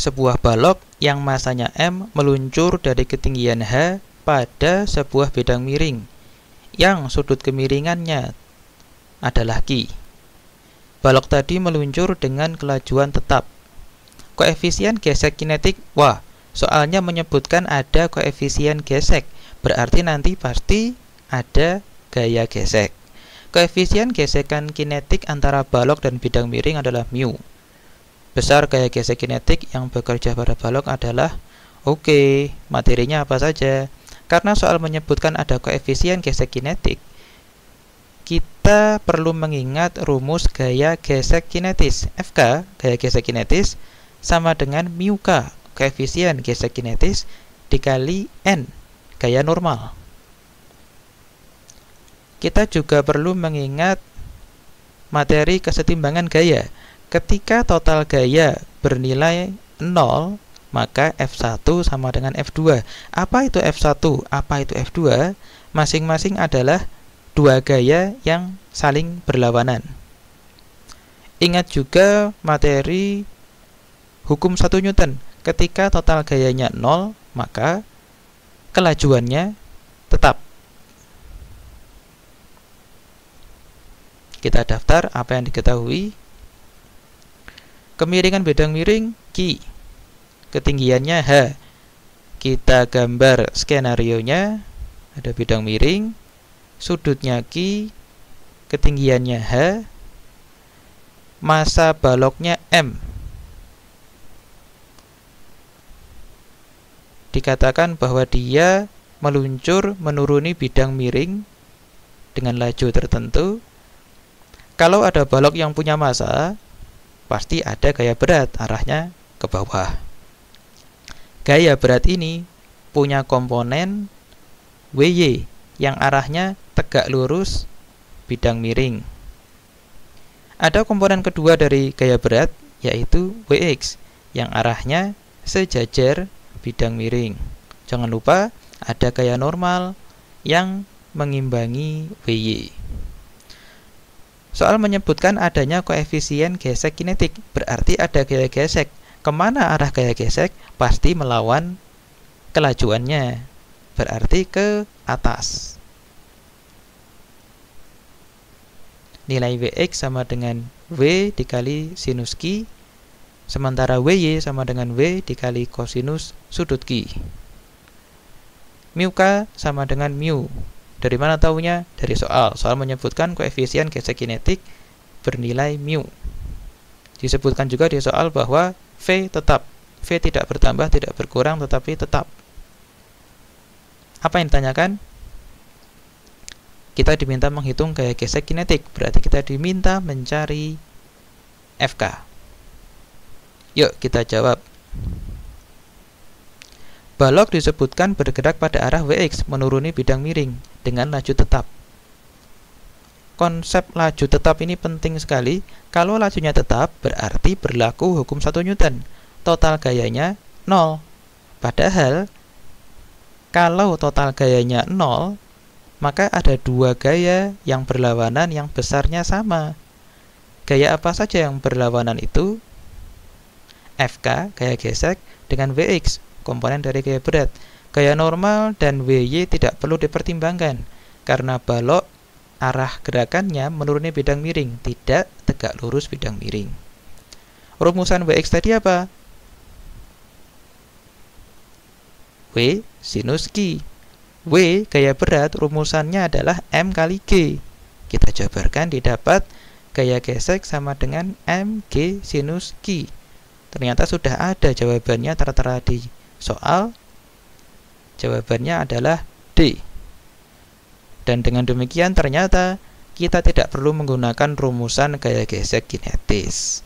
sebuah balok yang masanya M meluncur dari ketinggian H pada sebuah bidang miring yang sudut kemiringannya adalah Ki. Balok tadi meluncur dengan kelajuan tetap. Koefisien gesek kinetik, wah, soalnya menyebutkan ada koefisien gesek, berarti nanti pasti ada gaya gesek. Koefisien gesekan kinetik antara balok dan bidang miring adalah mu besar gaya gesek kinetik yang bekerja pada balok adalah oke, okay, materinya apa saja. Karena soal menyebutkan ada koefisien gesek kinetik, kita perlu mengingat rumus gaya gesek kinetis. FK, gaya gesek kinetis, sama dengan mu K, koefisien gesek kinetis, dikali N, gaya normal. Kita juga perlu mengingat materi kesetimbangan gaya. Ketika total gaya bernilai 0, maka F1 sama dengan F2. Apa itu F1? Apa itu F2? Masing-masing adalah dua gaya yang saling berlawanan. Ingat juga materi hukum 1 Newton. Ketika total gayanya 0, maka kelajuannya tetap. Kita daftar apa yang diketahui Kemiringan bidang miring Q Ketinggiannya H. Kita gambar skenario-nya. Ada bidang miring. Sudutnya Q Ketinggiannya H. Masa baloknya M. Dikatakan bahwa dia meluncur menuruni bidang miring dengan laju tertentu. Kalau ada balok yang punya masa pasti ada gaya berat arahnya ke bawah. Gaya berat ini punya komponen WY yang arahnya tegak lurus bidang miring. Ada komponen kedua dari gaya berat yaitu WX yang arahnya sejajar bidang miring. Jangan lupa ada gaya normal yang mengimbangi WY. Soal menyebutkan adanya koefisien gesek kinetik, berarti ada gaya gesek. Kemana arah gaya gesek? Pasti melawan kelajuannya, berarti ke atas. Nilai vx sama dengan v dikali sinus Q, sementara WY sama dengan v dikali kosinus sudut Q. Mu K sama dengan mu, dari mana tahunya? Dari soal. Soal menyebutkan koefisien gesek kinetik bernilai mu. Disebutkan juga di soal bahwa V tetap. V tidak bertambah, tidak berkurang, tetapi tetap. Apa yang ditanyakan? Kita diminta menghitung gaya gesek kinetik, berarti kita diminta mencari FK. Yuk, kita jawab. Balok disebutkan bergerak pada arah WX, menuruni bidang miring dengan laju tetap. Konsep laju tetap ini penting sekali. Kalau lajunya tetap, berarti berlaku hukum 1 Newton. Total gayanya 0. Padahal, kalau total gayanya 0, maka ada dua gaya yang berlawanan yang besarnya sama. Gaya apa saja yang berlawanan itu? FK, gaya gesek, dengan VX, komponen dari gaya berat. Gaya normal dan WY tidak perlu dipertimbangkan karena balok arah gerakannya menuruni bidang miring, tidak tegak lurus bidang miring. Rumusan WX tadi apa? W sinus Q. W gaya berat rumusannya adalah M kali G. Kita jabarkan didapat gaya gesek sama dengan MG sinus Q. Ternyata sudah ada jawabannya tertera di soal Jawabannya adalah D. Dan dengan demikian ternyata kita tidak perlu menggunakan rumusan gaya gesek kinetis.